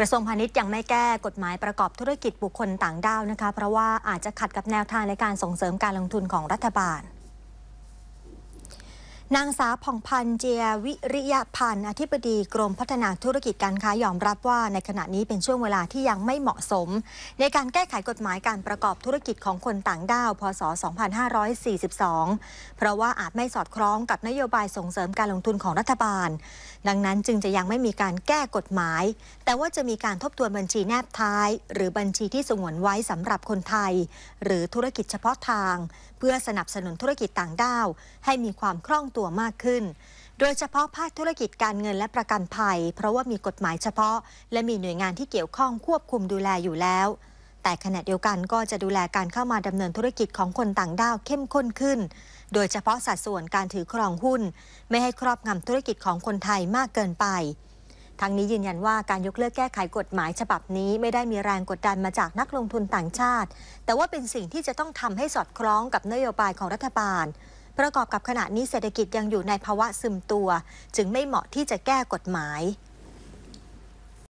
กระทรวงพาณิชย์ยังไม่แก้กฎหมายประกอบธุรกิจบุคคลต่างด้าวนะคะ เพราะว่าอาจจะขัดกับแนวทางในการส่งเสริมการลงทุนของรัฐบาลนางสาผ่องพันธ์เจีย วิริยพันธ์อธิบดีกรมพัฒนาธุรกิจการค้ายอมรับว่าในขณะนี้เป็นช่วงเวลาที่ยังไม่เหมาะสม ในการแก้ไขกฎหมายการประกอบธุรกิจของคนต่างด้าวพศ2542 เพราะว่าอาจไม่สอดคล้องกับนโยบายส่งเสริมการลงทุนของรัฐบาล ดังนั้นจึงจะยังไม่มีการแก้กฎหมาย แต่ว่าจะมีการทบทวนบัญชีแนบท้าย หรือบัญชีที่สงวนไว้สำหรับคนไทย หรือธุรกิจเฉพาะทาง เพื่อสนับสนุนธุรกิจต่างด้าว ให้มีความคล่องตัวัวมากขึ้น โดยเฉพาะภาคธุรกิจการเงินและประกันภัย เพราะว่ามีกฎหมายเฉพาะ และมีหน่วยงานที่เกี่ยวข้องควบคุมดูแลอยู่แล้ว แต่ขณะเดียวกันก็จะดูแลการเข้ามาดำเนินธุรกิจของคนต่างด้าวเข้มข้นขึ้น โดยเฉพาะ สัดส่วนการถือครองหุ้น ไม่ให้ครอบงำธุรกิจของคนไทยมากเกินไป ทั้งนี้ยืนยันว่าการยกเลิกแก้ไขกฎหมายฉบับนี้ไม่ได้มีแรงกดดันมาจากนักลงทุนต่างชาติ แต่ว่าเป็นสิ่งที่จะต้องทำให้สอดคล้องกับนโยบายของรัฐบาลประกอบกับขณะนี้เศรษฐกิจยังอยู่ในภาวะซึมตัว จึงไม่เหมาะที่จะแก้กฎหมาย